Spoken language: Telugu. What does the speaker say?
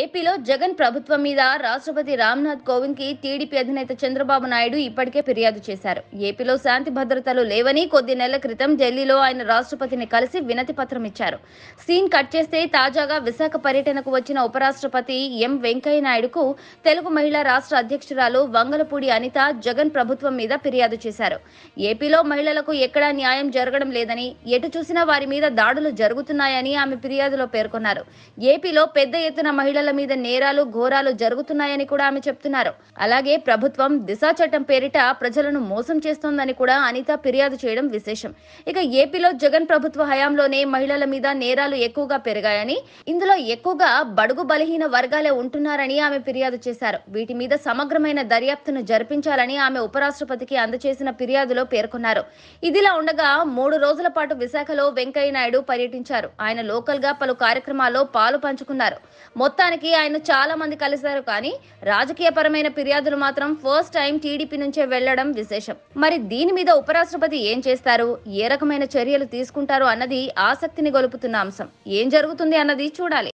ఏపీలో జగన్ ప్రభుత్వం మీద రాష్ట్రపతి రామ్నాథ్ కోవింద్ కి టీడీపీ అధినేత చంద్రబాబు నాయుడు ఇప్పటికే ఫిర్యాదు చేశారు ఏపీలో శాంతి భద్రతలు లేవని కొద్ది నెలల క్రితం ఢిల్లీలో ఆయన రాష్ట్రపతిని కలిసి వినతి పత్రం ఇచ్చారు సీన్ కట్ చేస్తే తాజాగా విశాఖ పర్యటనకు వచ్చిన ఉపరాష్ట్రపతి ఎం వెంకయ్యనాయుడుకు తెలుగు మహిళా రాష్ట్ర అధ్యక్షురాలు వంగలపూడి అనిత జగన్ ప్రభుత్వం మీద ఫిర్యాదు చేశారు ఏపీలో మహిళలకు ఎక్కడా న్యాయం జరగడం లేదని ఎటు చూసినా వారి మీద దాడులు జరుగుతున్నాయని ఆమె ఫిర్యాదులో పేర్కొన్నారు ఏపీలో పెద్ద ఎత్తున మహిళ మహిళల మీద నేరాలు ఘోరాలు జరుగుతున్నాయని కూడా ఆమె చెప్తున్నారు అలాగే ప్రభుత్వం దిశ చట్టం పేరిట ప్రజలను మోసం చేస్తోందని కూడా అనిత ఫిర్యాదు చేయడం విశేషం ఇక ఏపీలో జగన్ ప్రభుత్వ హయాంలోనే మహిళల మీద నేరాలు ఎక్కువగా పెరిగాయని ఇందులో ఎక్కువగా బడుగు బలహీన వర్గాలే ఉంటున్నారని ఆమె ఫిర్యాదు చేశారు వీటి మీద సమగ్రమైన దర్యాప్తును జరిపించాలని ఆమె ఉపరాష్ట్రపతికి అందజేసిన ఫిర్యాదులో పేర్కొన్నారు ఇదిలా ఉండగా మూడు రోజుల పాటు విశాఖలో వెంకయ్యనాయుడు పర్యటించారు ఆయన లోకల్ గా పలు కార్యక్రమాల్లో పాలు పంచుకున్నారు మొత్తానికి నిజానికి ఆయన చాలా మంది కలిశారు కానీ రాజకీయపరమైన ఫిర్యాదులు మాత్రం ఫస్ట్ టైం టీడీపీ నుంచే వెళ్లడం విశేషం మరి దీని మీద ఉపరాష్ట్రపతి ఏం చేస్తారు ఏ రకమైన చర్యలు తీసుకుంటారు అన్నది ఆసక్తిని గొలుపుతున్న అంశం ఏం జరుగుతుంది అన్నది చూడాలి